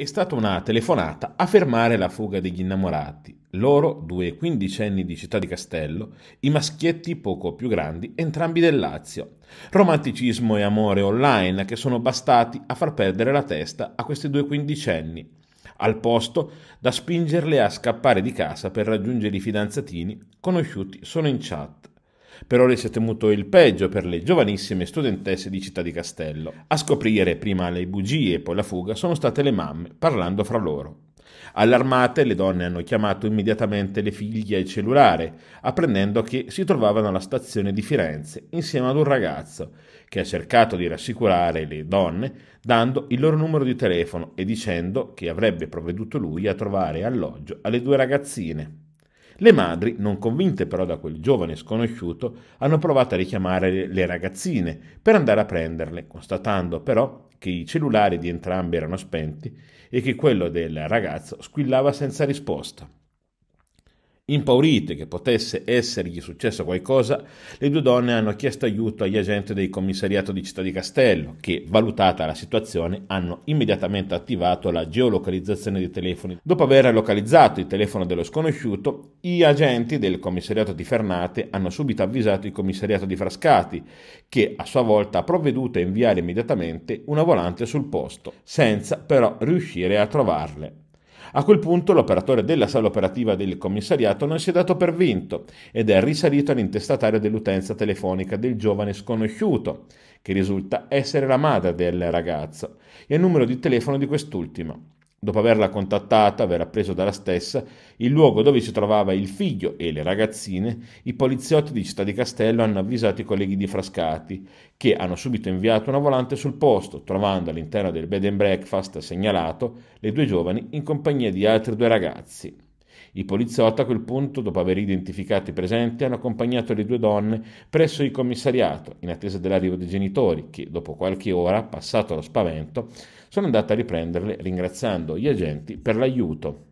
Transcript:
È stata una telefonata a fermare la fuga degli innamorati. Loro, due quindicenni di Città di Castello, i maschietti poco più grandi, entrambi del Lazio. Romanticismo e amore online che sono bastati a far perdere la testa a questi due quindicenni al posto da spingerle a scappare di casa per raggiungere i fidanzatini conosciuti solo in chat. Per ora si è temuto il peggio per le giovanissime studentesse di Città di Castello. A scoprire prima le bugie e poi la fuga sono state le mamme, parlando fra loro. Allarmate, le donne hanno chiamato immediatamente le figlie al cellulare, apprendendo che si trovavano alla stazione di Firenze insieme ad un ragazzo, che ha cercato di rassicurare le donne dando il loro numero di telefono e dicendo che avrebbe provveduto lui a trovare alloggio alle due ragazzine. Le madri, non convinte però da quel giovane sconosciuto, hanno provato a richiamare le ragazzine per andare a prenderle, constatando però che i cellulari di entrambi erano spenti e che quello del ragazzo squillava senza risposta. Impaurite che potesse essergli successo qualcosa, le due donne hanno chiesto aiuto agli agenti del commissariato di Città di Castello, che, valutata la situazione, hanno immediatamente attivato la geolocalizzazione dei telefoni. Dopo aver localizzato il telefono dello sconosciuto, gli agenti del commissariato di Fernate hanno subito avvisato il commissariato di Frascati, che a sua volta ha provveduto a inviare immediatamente una volante sul posto, senza però riuscire a trovarle. A quel punto l'operatore della sala operativa del commissariato non si è dato per vinto ed è risalito all'intestatario dell'utenza telefonica del giovane sconosciuto, che risulta essere la madre del ragazzo, e al numero di telefono di quest'ultimo. Dopo averla contattata, aver appreso dalla stessa il luogo dove si trovava il figlio e le ragazzine, i poliziotti di Città di Castello hanno avvisato i colleghi di Frascati, che hanno subito inviato una volante sul posto, trovando all'interno del bed and breakfast segnalato le due giovani in compagnia di altri due ragazzi. I poliziotti a quel punto, dopo aver identificato i presenti, hanno accompagnato le due donne presso il commissariato, in attesa dell'arrivo dei genitori, che dopo qualche ora, passato lo spavento, sono andate a riprenderle ringraziando gli agenti per l'aiuto.